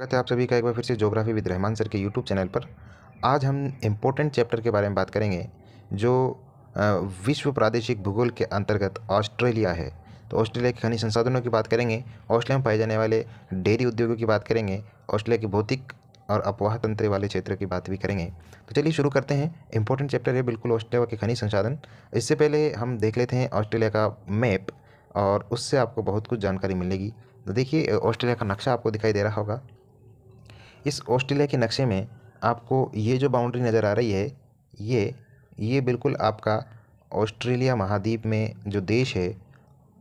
स्वागत है आप सभी का एक बार फिर से जोग्राफी विद रहमान सर के यूट्यूब चैनल पर आज हम इम्पोर्टेंट चैप्टर के बारे में बात करेंगे जो विश्व प्रादेशिक भूगोल के अंतर्गत ऑस्ट्रेलिया है तो ऑस्ट्रेलिया के खनिज संसाधनों की बात करेंगे ऑस्ट्रेलिया में पाए जाने वाले डेयरी उद्योगों की बात करेंगे ऑस्ट्रेलिया के भौतिक और अपवाह तंत्र वाले क्षेत्र की बात भी करेंगे तो चलिए शुरू करते हैं इंपॉर्टेंट चैप्टर है बिल्कुल ऑस्ट्रेलिया के खनिज संसाधन इससे पहले हम देख लेते हैं ऑस्ट्रेलिया का मैप और उससे आपको बहुत कुछ जानकारी मिलेगी तो देखिए ऑस्ट्रेलिया का नक्शा आपको दिखाई दे रहा होगा इस ऑस्ट्रेलिया के नक्शे में आपको ये जो बाउंड्री नज़र आ रही है ये ये बिल्कुल आपका ऑस्ट्रेलिया महाद्वीप में जो देश है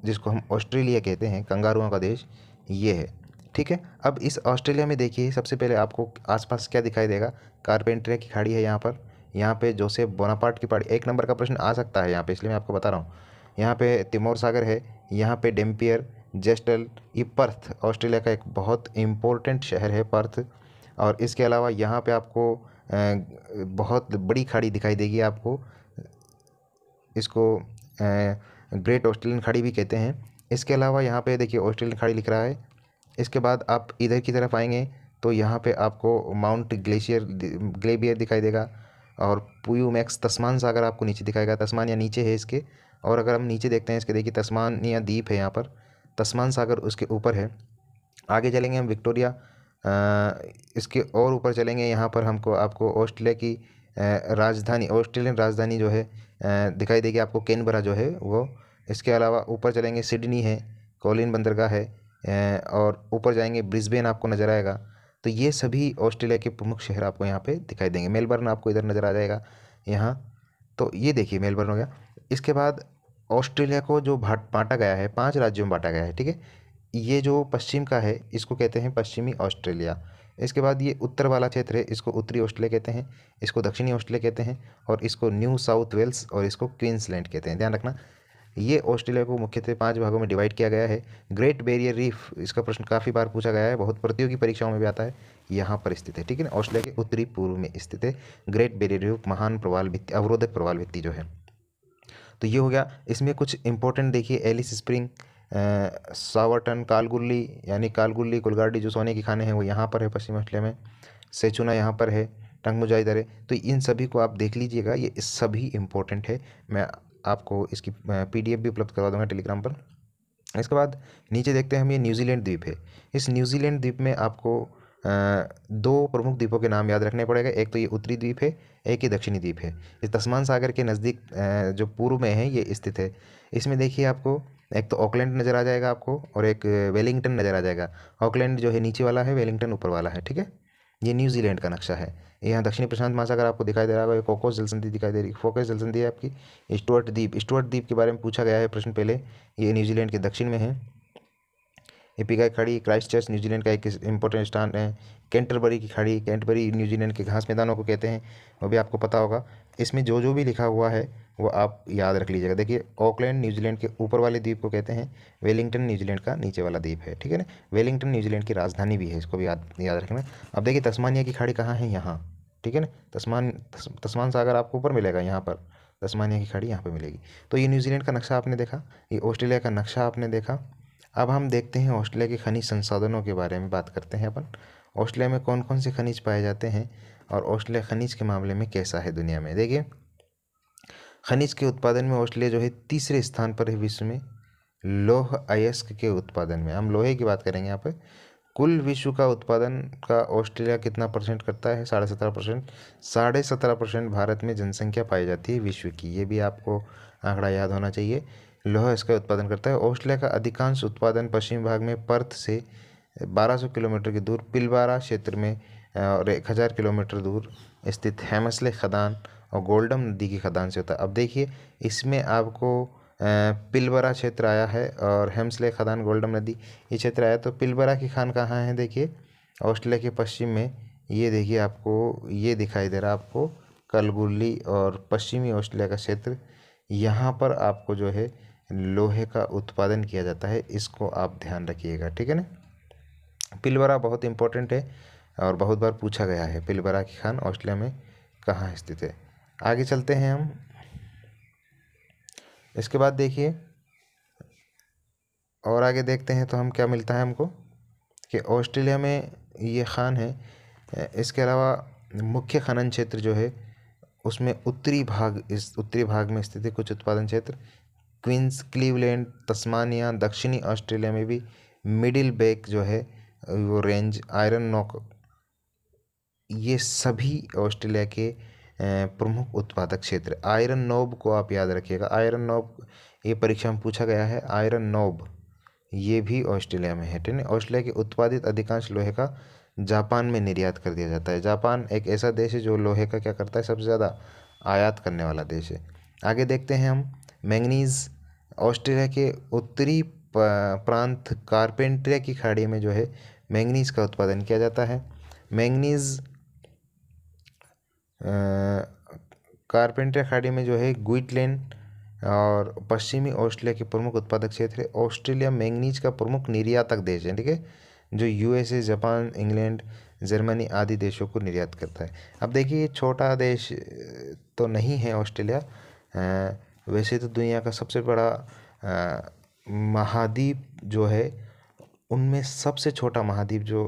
जिसको हम ऑस्ट्रेलिया कहते हैं कंगारुओं का देश ये है ठीक है अब इस ऑस्ट्रेलिया में देखिए सबसे पहले आपको आसपास क्या दिखाई देगा कारपेंट्रिया की खाड़ी है यहाँ पर यहाँ पे जोसेफ बोनापार्ट की पहाड़ी एक नंबर का प्रश्न आ सकता है यहाँ पे इसलिए मैं आपको बता रहा हूँ यहाँ पे तिमोर सागर है यहाँ पे डेम्पियर जेस्टल ये पर्थ ऑस्ट्रेलिया का एक बहुत इम्पोर्टेंट शहर है पर्थ और इसके अलावा यहाँ पे आपको बहुत बड़ी खाड़ी दिखाई देगी आपको इसको ग्रेट ऑस्ट्रेलियन खाड़ी भी कहते हैं इसके अलावा यहाँ पे देखिए ऑस्ट्रेलियन खाड़ी लिख रहा है इसके बाद आप इधर की तरफ आएंगे तो यहाँ पे आपको माउंट ग्लेशियर ग्लेबियर दिखाई देगा और पुयू मैक्स तस्मान सागर आपको नीचे दिखाएगा तस्मान या नीचे है इसके और अगर हम नीचे देखते हैं इसके देखिए तस्मान या द्वीप है यहाँ पर तस्मान सागर उसके ऊपर है आगे चलेंगे हम विक्टोरिया इसके और ऊपर चलेंगे यहाँ पर हमको आपको ऑस्ट्रेलिया की राजधानी ऑस्ट्रेलियन राजधानी जो है दिखाई देगी आपको कैनबरा जो है वो इसके अलावा ऊपर चलेंगे सिडनी है कॉलिन बंदरगाह है और ऊपर जाएंगे ब्रिस्बेन आपको नज़र आएगा तो ये सभी ऑस्ट्रेलिया के प्रमुख शहर आपको यहाँ पे दिखाई देंगे मेलबर्न आपको इधर नज़र आ जाएगा यहाँ तो ये देखिए मेलबर्न हो गया इसके बाद ऑस्ट्रेलिया को जो बांटा गया है पांच राज्यों में बांटा गया है ठीक है ये जो पश्चिम का है इसको कहते हैं पश्चिमी ऑस्ट्रेलिया इसके बाद ये उत्तर वाला क्षेत्र है इसको उत्तरी ऑस्ट्रेलिया कहते हैं इसको दक्षिणी ऑस्ट्रेलिया कहते हैं और इसको न्यू साउथ वेल्स और इसको क्वींसलैंड कहते हैं ध्यान रखना ये ऑस्ट्रेलिया को मुख्यतः पांच भागों में डिवाइड किया गया है ग्रेट बैरियर रीफ इसका प्रश्न काफ़ी बार पूछा गया है बहुत प्रतियोगी परीक्षाओं में भी आता है यहाँ पर स्थित है ठीक है ना ऑस्ट्रेलिया के उत्तरी पूर्व में स्थित है ग्रेट बैरियर रीफ महान प्रवाल भित्ति अवरोधक प्रवाल भित्ति जो है तो ये हो गया इसमें कुछ इंपॉर्टेंट देखिए एलिस स्प्रिंग सावरटन कालगुल्ली यानी कालगुल्ली कुलगाड़ी जो सोने की खाने हैं वो यहाँ पर है पश्चिम ऑस्ट्रेलिया में सेचुना यहाँ पर है टंगमुजा इधर है तो इन सभी को आप देख लीजिएगा ये सभी इम्पोर्टेंट है मैं आपको इसकी पीडीएफ भी उपलब्ध करवा दूंगा टेलीग्राम पर इसके बाद नीचे देखते हैं हम ये न्यूजीलैंड द्वीप है इस न्यूजीलैंड द्वीप में आपको दो प्रमुख द्वीपों के नाम याद रखने पड़ेगा एक तो ये उत्तरी द्वीप है एक ये दक्षिणी द्वीप है ये तस्मान सागर के नज़दीक जो पूर्व में है ये स्थित है इसमें देखिए आपको एक तो ऑकलैंड नज़र आ जाएगा आपको और एक वेलिंगटन नज़र आ जाएगा ऑकलैंड जो है नीचे वाला है वेलिंगटन ऊपर वाला है ठीक है ये न्यूजीलैंड का नक्शा है यहाँ दक्षिणी प्रशांत महासागर आपको दिखाई दे रहा है कोकोस जलसंधि दिखाई दे रही है फोकस जलसंधि है आपकी स्टुअर्ट द्वीप स्टुअर्ट द्वीप के बारे में पूछा गया है प्रश्न पहले ये न्यूजीलैंड के दक्षिण में है की खाड़ी क्राइस्ट चर्च न्यूजीलैंड का एक इंपॉर्टेंट स्थान है कैंटरबरी की खाड़ी कैंटरबरी न्यूजीलैंड के घास मैदानों को कहते हैं वो भी आपको पता होगा इसमें जो जो भी लिखा हुआ है वो आप याद रख लीजिएगा देखिए ऑकलैंड न्यूजीलैंड के ऊपर वाले द्वीप को कहते हैं वेलिंगटन न्यूजीलैंड का नीचे वाला द्वीप है ठीक है ना वेलिंगटन न्यूजीलैंड की राजधानी भी है इसको भी याद याद रखना अब देखिए तस्मानिया की खाड़ी कहाँ है यहाँ ठीक है ना तस्मान तस्मान सागर आपको ऊपर मिलेगा यहाँ पर तस्मानिया की खाड़ी यहाँ पर मिलेगी तो ये न्यूजीलैंड का नक्शा आपने देखा ये ऑस्ट्रेलिया का नक्शा आपने देखा अब हम देखते हैं ऑस्ट्रेलिया के खनिज संसाधनों के बारे में बात करते हैं अपन ऑस्ट्रेलिया में कौन कौन से खनिज पाए जाते हैं और ऑस्ट्रेलिया खनिज के मामले में कैसा है दुनिया में देखिए खनिज के उत्पादन में ऑस्ट्रेलिया जो है तीसरे स्थान पर है विश्व में लोह अयस्क के उत्पादन में हम लोहे की बात करेंगे यहाँ पर कुल विश्व का उत्पादन का ऑस्ट्रेलिया कितना परसेंट करता है साढ़े सत्रह परसेंट साढ़े सत्रह परसेंट भारत में जनसंख्या पाई जाती है विश्व की ये भी आपको आंकड़ा याद होना चाहिए लोहा इसका उत्पादन करता है ऑस्ट्रेलिया का अधिकांश उत्पादन पश्चिम भाग में पर्थ से 1200 किलोमीटर की दूर पिलवारा क्षेत्र में और एक हज़ार किलोमीटर दूर स्थित हेमसले खदान और गोल्डम नदी की खदान से होता है अब देखिए इसमें आपको पिलवरा क्षेत्र आया है और हेम्सले खदान गोल्डम नदी ये क्षेत्र आया तो पिलवरा की खान कहाँ है देखिए ऑस्ट्रेलिया के पश्चिम में ये देखिए आपको ये दिखाई दे रहा है आपको कलगुल्ली और पश्चिमी ऑस्ट्रेलिया का क्षेत्र यहाँ पर आपको जो है लोहे का उत्पादन किया जाता है इसको आप ध्यान रखिएगा ठीक है ना पिलवरा बहुत इंपॉर्टेंट है और बहुत बार पूछा गया है पिलवरा की खान ऑस्ट्रेलिया में कहाँ स्थित है आगे चलते हैं हम इसके बाद देखिए और आगे देखते हैं तो हम क्या मिलता है हमको कि ऑस्ट्रेलिया में ये खान है इसके अलावा मुख्य खनन क्षेत्र जो है उसमें उत्तरी भाग इस उत्तरी भाग में स्थित है कुछ उत्पादन क्षेत्र क्वींस क्लीवलैंड तस्मानिया दक्षिणी ऑस्ट्रेलिया में भी मिडिल बैक जो है वो रेंज आयरन नॉक ये सभी ऑस्ट्रेलिया के प्रमुख उत्पादक क्षेत्र आयरन नोब को आप याद रखिएगा आयरन नोब ये परीक्षा में पूछा गया है आयरन नोब ये भी ऑस्ट्रेलिया में है ठीक है ऑस्ट्रेलिया के उत्पादित अधिकांश लोहे का जापान में निर्यात कर दिया जाता है जापान एक ऐसा देश है जो लोहे का क्या करता है सबसे ज़्यादा आयात करने वाला देश है आगे देखते हैं हम मैंगनीज़ ऑस्ट्रेलिया के उत्तरी प्रांत कारपेंट्रिया की खाड़ी में जो है मैंगनीज़ का उत्पादन किया जाता है मैंगनीज़ कारपेंट्रिया खाड़ी में जो है गुइटलैंड और पश्चिमी ऑस्ट्रेलिया के प्रमुख उत्पादक क्षेत्र है ऑस्ट्रेलिया मैंगनीज का प्रमुख निर्यातक देश है ठीक है जो यूएसए जापान इंग्लैंड जर्मनी आदि देशों को निर्यात करता है अब देखिए छोटा देश तो नहीं है ऑस्ट्रेलिया वैसे तो दुनिया का सबसे बड़ा महाद्वीप जो है उनमें सबसे छोटा महाद्वीप जो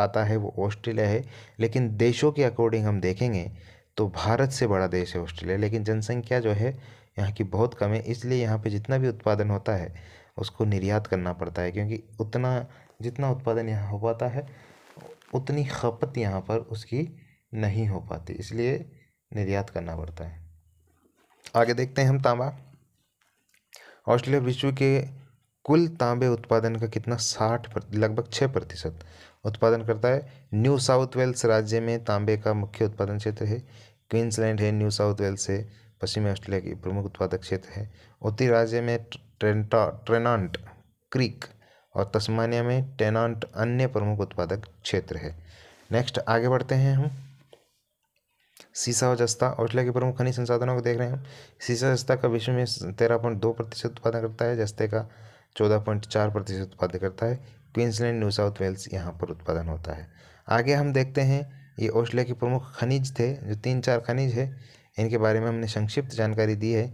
आता है वो ऑस्ट्रेलिया है लेकिन देशों के अकॉर्डिंग हम देखेंगे तो भारत से बड़ा देश है ऑस्ट्रेलिया लेकिन जनसंख्या जो है यहाँ की बहुत कम है इसलिए यहाँ पे जितना भी उत्पादन होता है उसको निर्यात करना पड़ता है क्योंकि उतना जितना उत्पादन यहाँ हो पाता है उतनी खपत यहाँ पर उसकी नहीं हो पाती इसलिए निर्यात करना पड़ता है आगे देखते हैं हम तांबा ऑस्ट्रेलिया विश्व के कुल तांबे उत्पादन का कितना साठ लगभग छः प्रतिशत उत्पादन करता है न्यू साउथ वेल्स राज्य में तांबे का मुख्य उत्पादन क्षेत्र है क्वींसलैंड है न्यू साउथ वेल्स है पश्चिमी ऑस्ट्रेलिया की प्रमुख उत्पादक क्षेत्र है उत्तरी राज्य में ट्रेंटा ट्रेनांट क्रीक और तस्मानिया में टेनांट अन्य प्रमुख उत्पादक क्षेत्र है नेक्स्ट आगे बढ़ते हैं हम सीसा और जस्ता ऑस्ट्रेलिया के प्रमुख खनिज संसाधनों को देख रहे हैं सीसा जस्ता का विश्व में तेरह पॉइंट दो प्रतिशत उत्पादन करता है जस्ते का चौदह पॉइंट चार प्रतिशत उत्पादन करता है क्वींसलैंड न्यू साउथ वेल्स यहाँ पर उत्पादन होता है आगे हम देखते हैं ये ऑस्ट्रेलिया के प्रमुख खनिज थे जो तीन चार खनिज है इनके बारे में हमने संक्षिप्त जानकारी दी है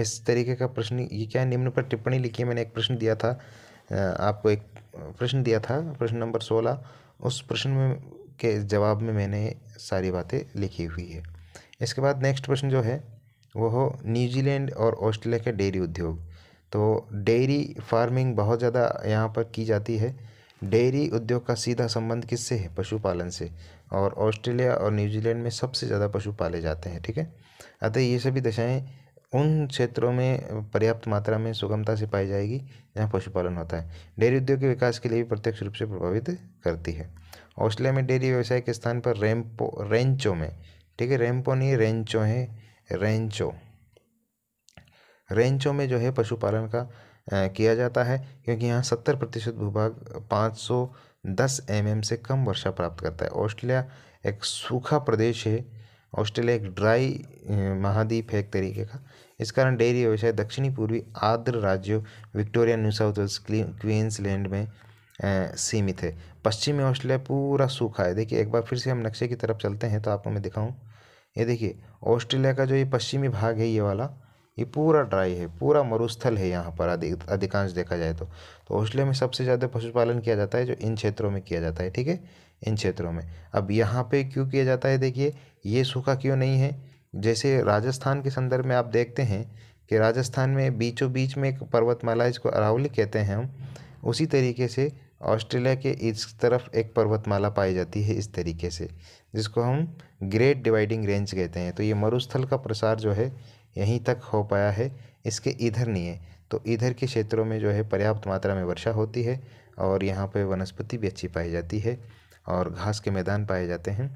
इस तरीके का प्रश्न ये क्या निम्न पर टिप्पणी लिखी है मैंने एक प्रश्न दिया था आपको एक प्रश्न दिया था प्रश्न नंबर सोलह उस प्रश्न में के जवाब में मैंने सारी बातें लिखी हुई है इसके बाद नेक्स्ट प्रश्न जो है वो हो न्यूजीलैंड और ऑस्ट्रेलिया के डेयरी उद्योग तो डेयरी फार्मिंग बहुत ज़्यादा यहाँ पर की जाती है डेयरी उद्योग का सीधा संबंध किससे है पशुपालन से और ऑस्ट्रेलिया और न्यूजीलैंड में सबसे ज़्यादा पशु पाले जाते हैं ठीक है अतः ये सभी दशाएँ उन क्षेत्रों में पर्याप्त मात्रा में सुगमता से पाई जाएगी जहाँ पशुपालन होता है डेयरी उद्योग के विकास के लिए भी प्रत्यक्ष रूप से प्रभावित करती है ऑस्ट्रेलिया में डेयरी व्यवसाय के स्थान पर रेम्पो रेंचो में ठीक है रेम्पो नहीं रेंचो है रेंचो रेंचो में जो है पशुपालन का आ, किया जाता है क्योंकि यहाँ सत्तर प्रतिशत भूभाग पाँच सौ दस एम एम से कम वर्षा प्राप्त करता है ऑस्ट्रेलिया एक सूखा प्रदेश है ऑस्ट्रेलिया एक ड्राई महाद्वीप है एक तरीके का इस कारण डेयरी व्यवसाय दक्षिणी पूर्वी आर्द्र राज्यों Victoria New South Wales Queensland में सीमित है पश्चिमी ऑस्ट्रेलिया पूरा सूखा है देखिए एक बार फिर से हम नक्शे की तरफ चलते हैं तो आपको मैं दिखाऊँ ये देखिए ऑस्ट्रेलिया का जो ये पश्चिमी भाग है ये वाला ये पूरा ड्राई है पूरा मरुस्थल है यहाँ पर अधिक अधिकांश देखा जाए तो, तो ऑस्ट्रेलिया में सबसे ज़्यादा पशुपालन किया जाता है जो इन क्षेत्रों में किया जाता है ठीक है इन क्षेत्रों में अब यहाँ पे क्यों किया जाता है देखिए ये सूखा क्यों नहीं है जैसे राजस्थान के संदर्भ में आप देखते हैं कि राजस्थान में बीचों बीच में एक पर्वतमाला इसको अरावली कहते हैं हम उसी तरीके से ऑस्ट्रेलिया के इस तरफ एक पर्वतमाला पाई जाती है इस तरीके से जिसको हम ग्रेट डिवाइडिंग रेंज कहते हैं तो ये मरुस्थल का प्रसार जो है यहीं तक हो पाया है इसके इधर नहीं है तो इधर के क्षेत्रों में जो है पर्याप्त मात्रा में वर्षा होती है और यहाँ पे वनस्पति भी अच्छी पाई जाती है और घास के मैदान पाए जाते हैं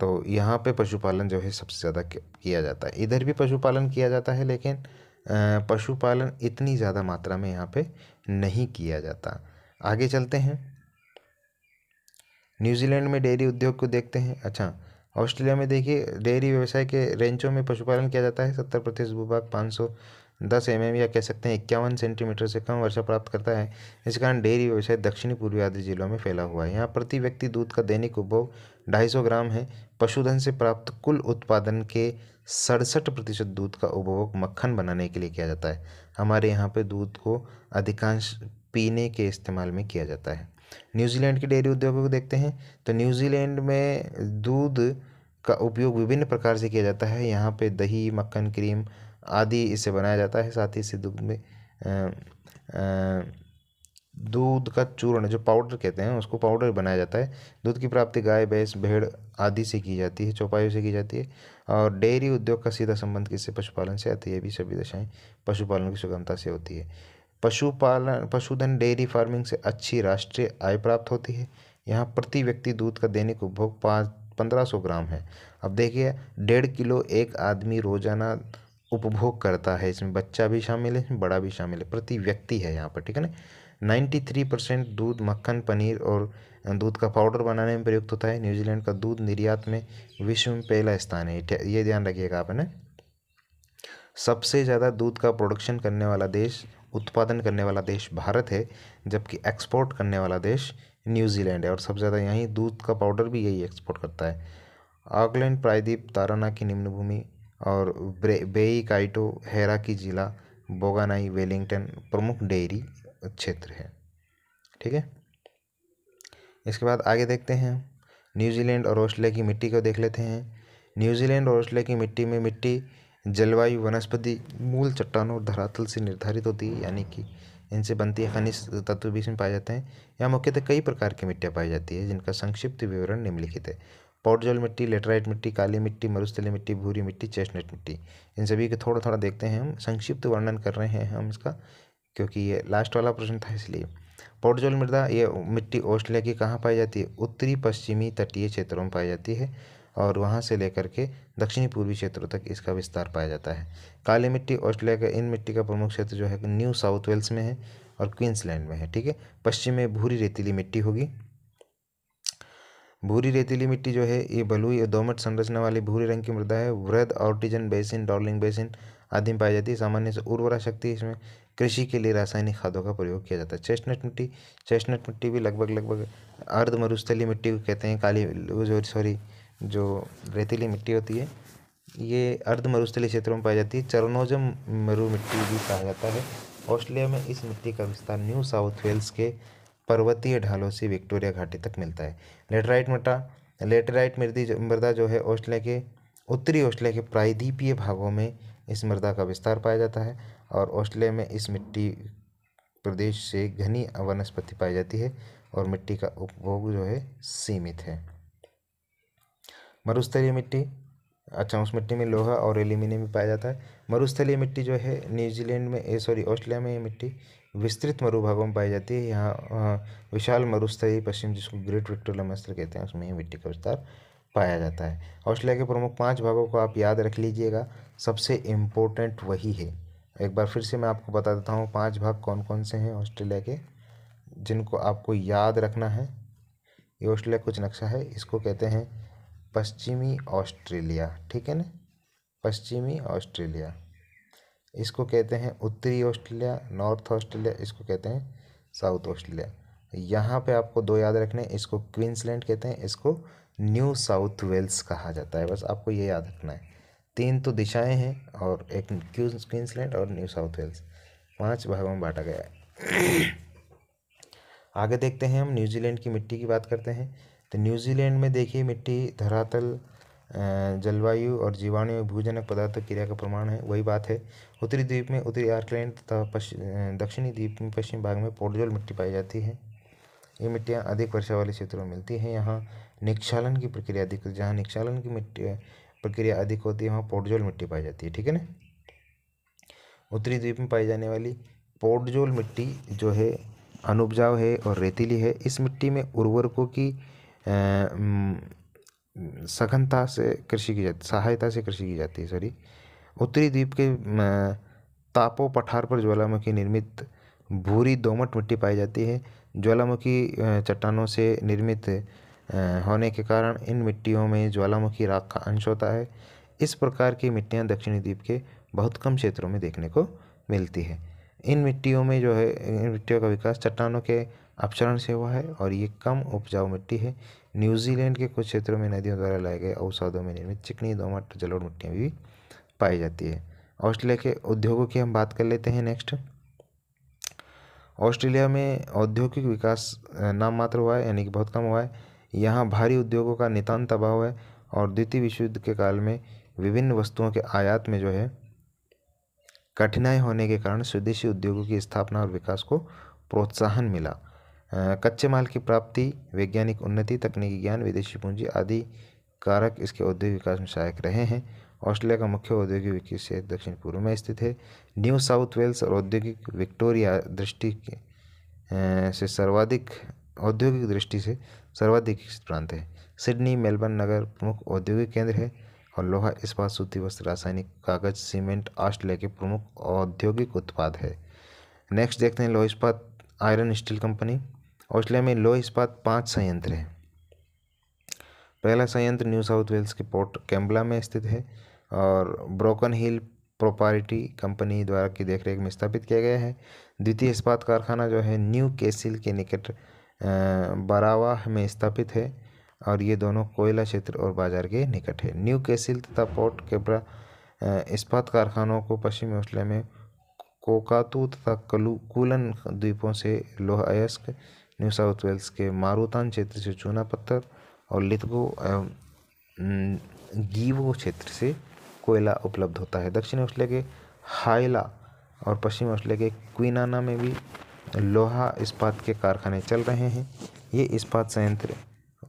तो यहाँ पे पशुपालन जो है सबसे ज़्यादा किया जाता है इधर भी पशुपालन किया जाता है लेकिन पशुपालन इतनी ज़्यादा मात्रा में यहाँ पे नहीं किया जाता आगे चलते हैं न्यूजीलैंड में डेयरी उद्योग को देखते हैं अच्छा ऑस्ट्रेलिया में देखिए डेयरी व्यवसाय के रेंचों में पशुपालन किया जाता है सत्तर प्रतिशत भूभाग पाँच सौ दस एम mm या कह सकते हैं इक्यावन सेंटीमीटर से कम वर्षा प्राप्त करता है इस कारण डेयरी व्यवसाय दक्षिणी पूर्वी आदि जिलों में फैला हुआ है यहाँ प्रति व्यक्ति दूध का दैनिक उपभोग ढाई सौ ग्राम है पशुधन से प्राप्त कुल उत्पादन के सड़सठ प्रतिशत दूध का उपभोग मक्खन बनाने के लिए किया जाता है हमारे यहाँ पर दूध को अधिकांश पीने के इस्तेमाल में किया जाता है न्यूजीलैंड के डेयरी उद्योगों को देखते हैं तो न्यूजीलैंड में दूध का उपयोग विभिन्न प्रकार से किया जाता है यहाँ पे दही मक्खन क्रीम आदि इसे बनाया जाता है साथ ही इसे दूध में दूध का चूर्ण जो पाउडर कहते हैं उसको पाउडर बनाया जाता है दूध की प्राप्ति गाय भैंस भेड़ आदि से की जाती है चौपाइयों से की जाती है और डेयरी उद्योग का सीधा संबंध किससे पशुपालन से आती है भी सभी दशाएँ पशुपालन की सुगमता से होती है पशुपालन पशुधन डेयरी फार्मिंग से अच्छी राष्ट्रीय आय प्राप्त होती है यहाँ प्रति व्यक्ति दूध का दैनिक उपभोग पाँच पंद्रह सौ ग्राम है अब देखिए डेढ़ किलो एक आदमी रोजाना उपभोग करता है इसमें बच्चा भी शामिल है बड़ा भी शामिल है प्रति व्यक्ति है यहाँ पर ठीक है ना नाइन्टी थ्री परसेंट दूध मक्खन पनीर और दूध का पाउडर बनाने में प्रयुक्त होता है न्यूजीलैंड का दूध निर्यात में विश्व में पहला स्थान है ये ध्यान रखिएगा आप है ना सबसे ज़्यादा दूध का प्रोडक्शन करने वाला देश उत्पादन करने वाला देश भारत है जबकि एक्सपोर्ट करने वाला देश न्यूजीलैंड है और सबसे ज़्यादा यहीं दूध का पाउडर भी यही एक्सपोर्ट करता है ऑकलैंड प्रायद्वीप ताराना की निम्नभूमि और बेई काइटो की जिला बोगानाई वेलिंगटन प्रमुख डेयरी क्षेत्र है ठीक है इसके बाद आगे देखते हैं न्यूजीलैंड और ऑस्ट्रेलिया की मिट्टी को देख लेते हैं न्यूजीलैंड और ऑस्ट्रेलिया की मिट्टी में मिट्टी जलवायु वनस्पति मूल चट्टानों और धरातल से निर्धारित होती है यानी कि इनसे बनती है खनिज तत्व भी इसमें पाए जाते हैं यहाँ मुख्यतः कई प्रकार की मिट्टियाँ पाई जाती है जिनका संक्षिप्त विवरण निम्नलिखित है पोटजोल मिट्टी लेटराइट मिट्टी काली मिट्टी मरुस्थली मिट्टी भूरी मिट्टी चेस्टनेट मिट्टी इन सभी के थोड़ा थोड़ा देखते हैं हम संक्षिप्त वर्णन कर रहे हैं हम इसका क्योंकि ये लास्ट वाला प्रश्न था इसलिए पौडजल मृदा ये मिट्टी ऑस्ट्रेलिया की कहाँ पाई जाती है उत्तरी पश्चिमी तटीय क्षेत्रों में पाई जाती है और वहाँ से लेकर के दक्षिणी पूर्वी क्षेत्रों तक इसका विस्तार पाया जाता है काली मिट्टी ऑस्ट्रेलिया का इन मिट्टी का प्रमुख क्षेत्र जो है न्यू साउथ वेल्स में है और क्वींसलैंड में है ठीक है पश्चिम में भूरी रेतीली मिट्टी होगी भूरी रेतीली मिट्टी जो है ये बलुई और दोमट संरचना वाली भूरे रंग की मृदा है वृद्ध ऑर्टिजन बेसिन डॉर्लिंग बेसिन आदि में पाई जाती है सामान्य से उर्वरा शक्ति इसमें कृषि के लिए रासायनिक खादों का प्रयोग किया जाता है चेस्टनट मिट्टी चेस्टनट मिट्टी भी लगभग लगभग अर्ध मरुस्थली मिट्टी को कहते हैं काली सॉरी जो रेतीली मिट्टी होती है ये अर्ध मरुस्थली क्षेत्रों में पाई जाती है चरणोजम मरु मिट्टी भी कहा जाता है ऑस्ट्रेलिया में इस मिट्टी का विस्तार न्यू साउथ वेल्स के पर्वतीय ढालों से विक्टोरिया घाटी तक मिलता है लेटराइट मटा लेटराइट मृदी मृदा जो है ऑस्ट्रेलिया के उत्तरी ऑस्ट्रेलिया के प्रायद्वीपीय भागों में इस मृदा का विस्तार पाया जाता है और ऑस्ट्रेलिया में इस मिट्टी प्रदेश से घनी वनस्पति पाई जाती है और मिट्टी का उपभोग जो है सीमित है मरुस्थलीय मिट्टी अच्छा उस मिट्टी में लोहा और एल्यूमिनियम भी पाया जाता है मरुस्थलीय मिट्टी जो है न्यूजीलैंड में सॉरी ऑस्ट्रेलिया में ये मिट्टी विस्तृत मरुभागों में पाई जाती है यहाँ विशाल मरुस्थली पश्चिम जिसको ग्रेट विक्टोरिया मस्त्र कहते हैं उसमें ही मिट्टी का विस्तार पाया जाता है ऑस्ट्रेलिया के प्रमुख पांच भागों को आप याद रख लीजिएगा सबसे इम्पोर्टेंट वही है एक बार फिर से मैं आपको बता देता हूँ पांच भाग कौन कौन से हैं ऑस्ट्रेलिया के जिनको आपको याद रखना है ये ऑस्ट्रेलिया कुछ नक्शा है इसको कहते हैं पश्चिमी ऑस्ट्रेलिया ठीक है न पश्चिमी ऑस्ट्रेलिया इसको कहते हैं उत्तरी ऑस्ट्रेलिया नॉर्थ ऑस्ट्रेलिया इसको कहते हैं साउथ ऑस्ट्रेलिया यहाँ पे आपको दो याद रखने इसको क्वींसलैंड कहते हैं इसको न्यू साउथ वेल्स कहा जाता है बस आपको ये याद रखना है तीन तो दिशाएं हैं और एक क्वींसलैंड और न्यू साउथ वेल्स पांच भागों में बांटा गया है आगे देखते हैं हम न्यूजीलैंड की मिट्टी की बात करते हैं तो न्यूजीलैंड में देखिए मिट्टी धरातल जलवायु और जीवाणु में भूजनक पदार्थ क्रिया का प्रमाण है वही बात है उत्तरी द्वीप में उत्तरी आर्कलैंड तथा पश्चिम दक्षिणी द्वीप में पश्चिम भाग में पोडजोल मिट्टी पाई जाती है ये मिट्टियाँ अधिक वर्षा वाले क्षेत्रों में मिलती हैं यहाँ निक्षालन की प्रक्रिया अधिक जहाँ निक्षालन की मिट्टी प्रक्रिया अधिक होती है वहाँ पोडजोल मिट्टी पाई जाती है ठीक है ना उत्तरी द्वीप में पाई जाने वाली पोडजोल मिट्टी जो है अनुपजाऊ है और रेतीली है इस मिट्टी में उर्वरकों की सघनता से कृषि की जाती सहायता से कृषि की जाती है सॉरी उत्तरी द्वीप के तापो पठार पर ज्वालामुखी निर्मित भूरी दोमट मिट्टी पाई जाती है ज्वालामुखी चट्टानों से निर्मित होने के कारण इन मिट्टियों में ज्वालामुखी राख का अंश होता है इस प्रकार की मिट्टियाँ दक्षिणी द्वीप के बहुत कम क्षेत्रों में देखने को मिलती है इन मिट्टियों में जो है इन मिट्टियों का विकास चट्टानों के अपचरण सेवा है और ये कम उपजाऊ मिट्टी है न्यूजीलैंड के कुछ क्षेत्रों में नदियों द्वारा लाए गए औषधों में निर्मित चिकनी दोमट जलोढ़ मिट्टियाँ भी पाई जाती है ऑस्ट्रेलिया के उद्योगों की हम बात कर लेते हैं नेक्स्ट ऑस्ट्रेलिया में औद्योगिक विकास नाम मात्र हुआ है यानी कि बहुत कम हुआ है यहाँ भारी उद्योगों का नितान तबाह हुआ है और द्वितीय विश्व युद्ध के काल में विभिन्न वस्तुओं के आयात में जो है कठिनाई होने के कारण स्वदेशी उद्योगों की स्थापना और विकास को प्रोत्साहन मिला कच्चे माल की प्राप्ति वैज्ञानिक उन्नति तकनीकी ज्ञान विदेशी पूंजी आदि कारक इसके औद्योगिक विकास में सहायक रहे हैं ऑस्ट्रेलिया का मुख्य औद्योगिक विकास क्षेत्र दक्षिण पूर्व में स्थित है न्यू साउथ वेल्स और औद्योगिक विक्टोरिया दृष्टि से सर्वाधिक औद्योगिक दृष्टि से सर्वाधिक प्रांत है सिडनी मेलबर्न नगर प्रमुख औद्योगिक केंद्र है और लोहा इस्पात सूती वस्त्र रासायनिक कागज सीमेंट ऑस्ट्रेलिया के प्रमुख औद्योगिक उत्पाद है नेक्स्ट देखते हैं लोहा इस्पात आयरन स्टील कंपनी ऑस्ट्रेलिया में लोह इस्पात पाँच संयंत्र हैं पहला संयंत्र न्यू साउथ वेल्स के पोर्ट कैम्बला में स्थित है और ब्रोकन हिल प्रोपारिटी कंपनी द्वारा की देखरेख में स्थापित किया गया है द्वितीय इस्पात कारखाना जो है न्यू केसिल के निकट बरावा में स्थापित है और ये दोनों कोयला क्षेत्र और बाजार के निकट है न्यू केसिल तथा पोर्ट केबरा इस्पात कारखानों को पश्चिमी ऑस्ट्रेलिया में कोकातू तथा कलू कूलन द्वीपों से लोह अयस्क न्यू साउथ वेल्स के मारूतान क्षेत्र से चूना पत्थर और लिथगो एवं गीवो क्षेत्र से कोयला उपलब्ध होता है दक्षिण ऑस्ट्रेलिया के हाइला और पश्चिम ऑस्ट्रेलिया के क्विनाना में भी लोहा इस्पात के कारखाने चल रहे हैं ये इस्पात संयंत्र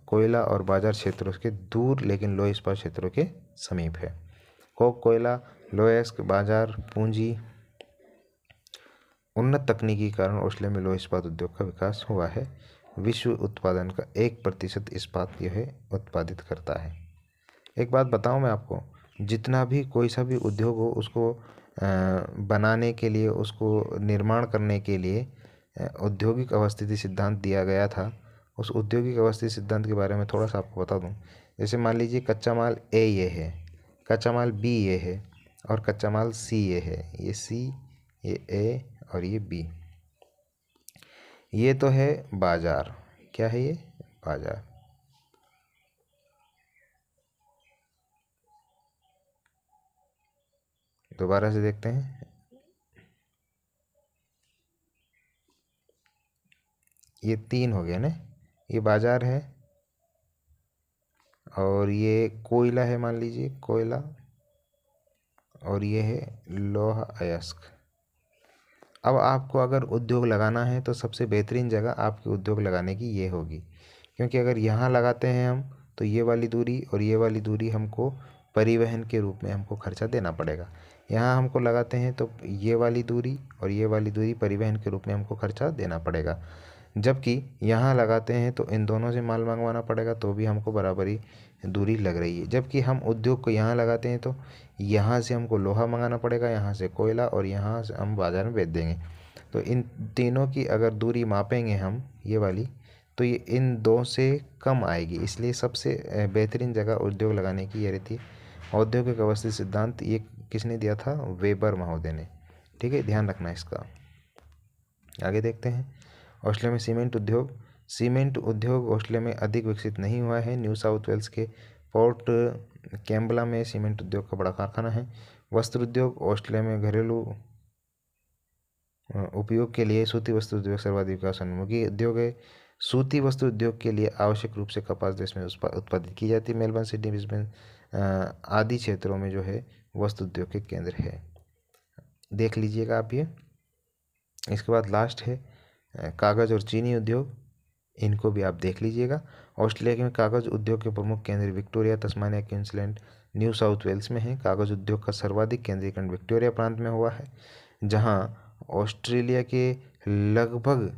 कोयला और बाजार क्षेत्रों के दूर लेकिन लोहे इस्पात क्षेत्रों के समीप है कोक कोयला लोएस्क बाजार पूंजी उन्नत तकनीकी कारण ओस्लो में लौह इस्पात उद्योग का विकास हुआ है विश्व उत्पादन का एक प्रतिशत इस्पात यह उत्पादित करता है एक बात बताऊँ मैं आपको जितना भी कोई सा भी उद्योग हो उसको बनाने के लिए उसको निर्माण करने के लिए औद्योगिक अवस्थिति सिद्धांत दिया गया था उस औद्योगिक अवस्थिति सिद्धांत के बारे में थोड़ा सा आपको बता दूँ जैसे मान लीजिए कच्चा माल ए ये है कच्चा माल बी ये है और कच्चा माल सी ये है ये सी ये ए और ये बी ये तो है बाजार क्या है ये बाजार दोबारा से देखते हैं ये तीन हो गया ना ये बाजार है और ये कोयला है मान लीजिए कोयला और ये है लोहा अयस्क अब आपको अगर उद्योग लगाना है तो सबसे बेहतरीन जगह आपके उद्योग लगाने की ये होगी क्योंकि अगर यहाँ लगाते हैं हम तो ये वाली दूरी और ये वाली दूरी हमको परिवहन के रूप में हमको खर्चा देना पड़ेगा यहाँ हमको लगाते हैं तो ये वाली दूरी और ये वाली दूरी परिवहन के रूप में हमको खर्चा देना पड़ेगा जबकि यहाँ लगाते हैं तो इन दोनों से माल मंगवाना पड़ेगा तो भी हमको बराबरी दूरी लग रही है जबकि हम उद्योग को यहाँ लगाते हैं तो यहाँ से हमको लोहा मंगाना पड़ेगा यहाँ से कोयला और यहाँ से हम बाज़ार में बेच देंगे तो इन तीनों की अगर दूरी मापेंगे हम ये वाली तो ये इन दो से कम आएगी इसलिए सबसे बेहतरीन जगह उद्योग लगाने की ये रहती है औद्योगिक अवस्थित सिद्धांत ये किसने दिया था वेबर महोदय ने ठीक है ध्यान रखना इसका आगे देखते हैं ऑस्ट्रेलिया में सीमेंट उद्योग सीमेंट उद्योग ऑस्ट्रेलिया में अधिक विकसित नहीं हुआ है न्यू साउथ वेल्स के पोर्ट कैम्बला में सीमेंट उद्योग का बड़ा कारखाना है वस्त्र उद्योग ऑस्ट्रेलिया में घरेलू उपयोग के लिए सूती वस्त्र उद्योग सर्वाधिक विकास उन्मुखी उद्योग है सूती वस्त्र उद्योग के लिए आवश्यक रूप से कपास देश में उत्पादित की जाती है मेलबर्न सिडनी ब्रिस्बेन आदि क्षेत्रों में जो है वस्त्र उद्योग के केंद्र है देख लीजिएगा आप ये इसके बाद लास्ट है कागज़ और चीनी उद्योग इनको भी आप देख लीजिएगा ऑस्ट्रेलिया के कागज़ उद्योग के प्रमुख केंद्र Victoria Tasmania Queensland New South Wales में है कागज़ उद्योग का सर्वाधिक केंद्रीकरण विक्टोरिया प्रांत में हुआ है जहाँ ऑस्ट्रेलिया के लगभग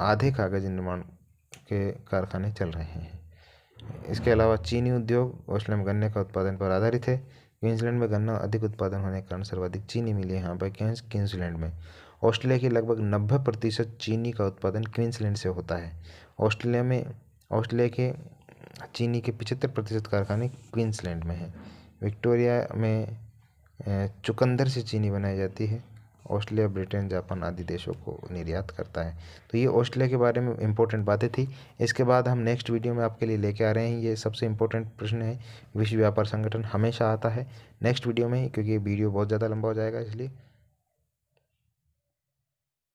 आधे कागज़ निर्माण के कारखाने चल रहे हैं इसके अलावा चीनी उद्योग ऑस्ट्रेलिया में गन्ने का उत्पादन पर आधारित है क्वींसलैंड में गन्ना अधिक उत्पादन होने के कारण सर्वाधिक चीनी मिली है यहाँ पर क्वींसलैंड में ऑस्ट्रेलिया के लगभग नब्बे प्रतिशत चीनी का उत्पादन क्वींसलैंड से होता है ऑस्ट्रेलिया में ऑस्ट्रेलिया के चीनी के पिचहत्तर प्रतिशत कारखाने क्वींसलैंड में हैं विक्टोरिया में चुकंदर से चीनी बनाई जाती है ऑस्ट्रेलिया ब्रिटेन जापान आदि देशों को निर्यात करता है तो ये ऑस्ट्रेलिया के बारे में इंपॉर्टेंट बातें थी इसके बाद हम नेक्स्ट वीडियो में आपके लिए लेके आ रहे हैं ये सबसे इंपॉर्टेंट प्रश्न है विश्व व्यापार संगठन हमेशा आता है नेक्स्ट वीडियो में क्योंकि वीडियो बहुत ज़्यादा लंबा हो जाएगा इसलिए